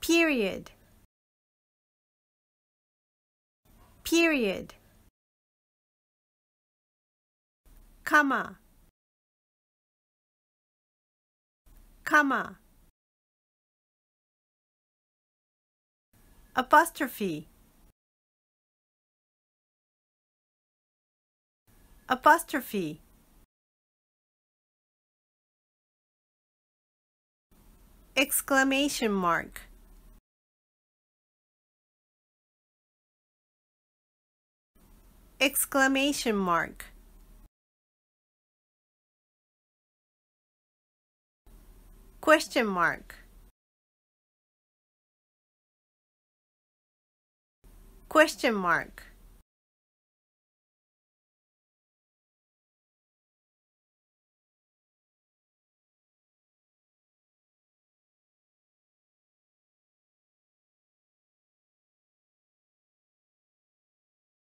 period period comma comma apostrophe apostrophe exclamation mark exclamation mark question mark question mark